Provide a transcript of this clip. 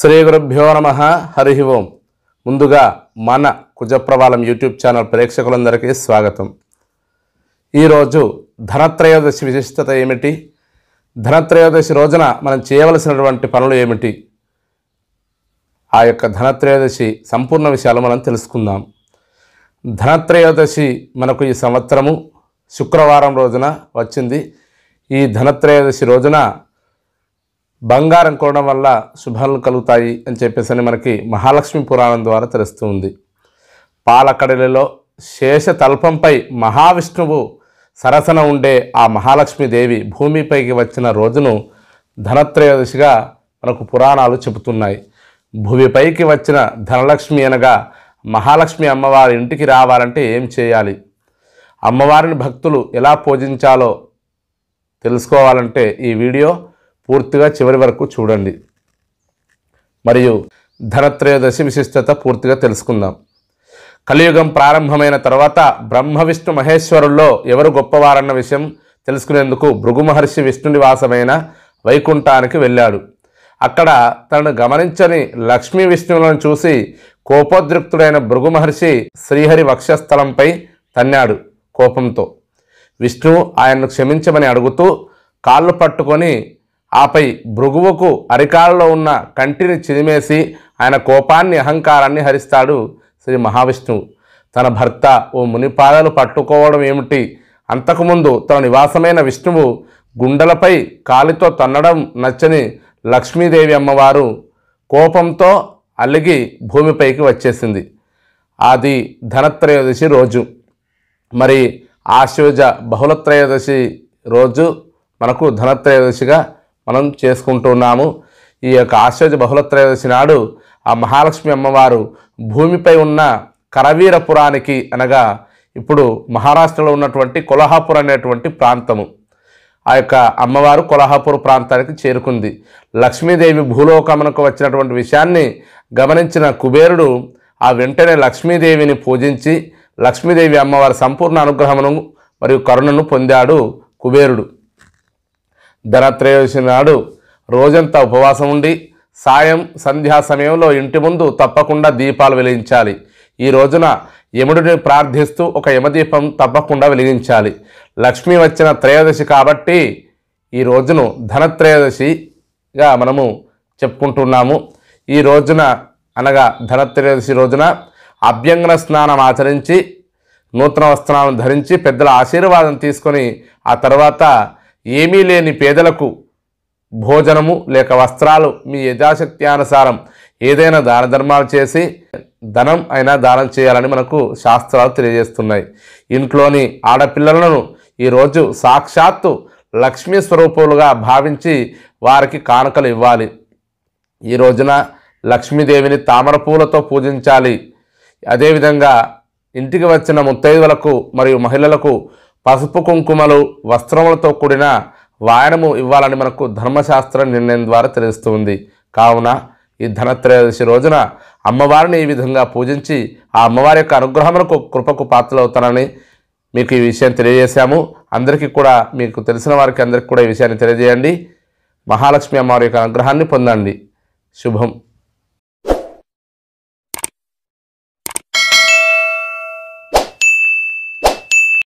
శ్రీ గురుభ్యో నమ హరి ఓం ముందుగా మన కుజప్రవాలం యూట్యూబ్ ఛానల్ ప్రేక్షకులందరికీ స్వాగతం ఈరోజు ధనత్రయోదశి విశిష్టత ఏమిటి ధనత్రయోదశి రోజున మనం చేయవలసినటువంటి పనులు ఏమిటి ఆ యొక్క ధనత్రయోదశి సంపూర్ణ విషయాలు మనం తెలుసుకుందాం ధనత్రయోదశి మనకు ఈ సంవత్సరము శుక్రవారం రోజున వచ్చింది ఈ ధనత్రయోదశి రోజున బంగారం కొనడం వల్ల శుభాలను కలుగుతాయి అని చెప్పేసి అని మనకి మహాలక్ష్మి పురాణం ద్వారా తెలుస్తుంది పాలకడలిలో శేష తల్పంపై మహావిష్ణువు సరసన ఉండే ఆ మహాలక్ష్మి దేవి భూమిపైకి వచ్చిన రోజును ధనత్రయోదశిగా మనకు పురాణాలు చెబుతున్నాయి భూమిపైకి వచ్చిన ధనలక్ష్మి అనగా మహాలక్ష్మి అమ్మవారి ఇంటికి రావాలంటే ఏం చేయాలి అమ్మవారిని భక్తులు ఎలా పూజించాలో తెలుసుకోవాలంటే ఈ వీడియో పూర్తిగా చివరి వరకు చూడండి మరియు ధనత్రయోదశి విశిష్టత పూర్తిగా తెలుసుకుందాం కలియుగం ప్రారంభమైన తర్వాత బ్రహ్మ విష్ణు మహేశ్వరుల్లో ఎవరు గొప్పవారన్న విషయం తెలుసుకునేందుకు భృగు మహర్షి విష్ణు నివాసమైన వైకుంఠానికి వెళ్ళాడు అక్కడ తనను గమనించని లక్ష్మీ విష్ణువులను చూసి కోపోద్రిక్తుడైన భృగు మహర్షి శ్రీహరి వక్షస్థలంపై తన్నాడు కోపంతో విష్ణువు ఆయన్ను క్షమించమని అడుగుతూ కాళ్ళు పట్టుకొని ఆపై భృగువుకు అరికాలలో ఉన్న కంటిని చిరిమేసి ఆయన కోపాన్ని అహంకారాన్ని హరిస్తాడు శ్రీ మహావిష్ణువు తన భర్త ఓ మునిపాదాలు పట్టుకోవడం ఏమిటి అంతకుముందు తన నివాసమైన విష్ణువు గుండెలపై కాలితో తన్నడం నచ్చని లక్ష్మీదేవి అమ్మవారు కోపంతో అలిగి భూమిపైకి వచ్చేసింది అది ధనత్రయోదశి రోజు మరి ఆశ్వజ బహుళత్రయోదశి రోజు మనకు ధనత్రయోదశిగా మనం చేసుకుంటున్నాము ఈ యొక్క ఆశ్చర్య బహుళత్రయోదశి నాడు ఆ మహాలక్ష్మి అమ్మవారు భూమిపై ఉన్న కరవీరపురానికి అనగా ఇప్పుడు మహారాష్ట్రలో ఉన్నటువంటి కొల్హాపూర్ అనేటువంటి ప్రాంతము ఆ యొక్క అమ్మవారు కొల్హాపూర్ ప్రాంతానికి చేరుకుంది లక్ష్మీదేవి భూలోకమునకు వచ్చినటువంటి విషయాన్ని గమనించిన కుబేరుడు ఆ వెంటనే లక్ష్మీదేవిని పూజించి లక్ష్మీదేవి అమ్మవారి సంపూర్ణ అనుగ్రహమును మరియు కరుణను పొందాడు కుబేరుడు ధనత్రయోదశి నాడు రోజంతా ఉపవాసం ఉండి సాయం సంధ్యా సమయంలో ఇంటి ముందు తప్పకుండా దీపాలు వెలిగించాలి ఈ రోజున యముడిని ప్రార్థిస్తూ ఒక యమదీపం తప్పకుండా వెలిగించాలి లక్ష్మి వచ్చిన త్రయోదశి కాబట్టి ఈ రోజును ధనత్రయోదశిగా మనము చెప్పుకుంటున్నాము ఈ రోజున అనగా ధనత్రయోదశి రోజున అభ్యంగన స్నానం ఆచరించి నూతన వస్త్రాలను ధరించి పెద్దల ఆశీర్వాదం తీసుకొని ఆ తర్వాత ఏమీ లేని పేదలకు భోజనము లేక వస్త్రాలు మీ యథాశక్త్యానుసారం ఏదైనా దాన ధర్మాలు చేసి ధనం అయినా దానం చేయాలని మనకు శాస్త్రాలు తెలియజేస్తున్నాయి ఇంట్లోని ఆడపిల్లలను ఈరోజు సాక్షాత్తు లక్ష్మీ స్వరూపులుగా భావించి వారికి కానుకలు ఇవ్వాలి ఈ రోజున లక్ష్మీదేవిని తామర పూలతో పూజించాలి అదేవిధంగా ఇంటికి వచ్చిన ముత్తైదులకు మరియు మహిళలకు పసుపు కుంకుమలు వస్త్రములతో కూడిన వాయనము ఇవ్వాలని మనకు ధర్మశాస్త్ర నిర్ణయం ద్వారా తెలుస్తుంది కావున ఈ ధనత్రయోదశి రోజున అమ్మవారిని ఈ విధంగా పూజించి ఆ అమ్మవారి యొక్క అనుగ్రహములకు కృపకు పాత్రలవుతానని మీకు ఈ విషయం తెలియజేశాము అందరికీ కూడా మీకు తెలిసిన వారికి అందరికీ కూడా ఈ విషయాన్ని తెలియజేయండి మహాలక్ష్మి అమ్మవారి యొక్క అనుగ్రహాన్ని పొందండి శుభం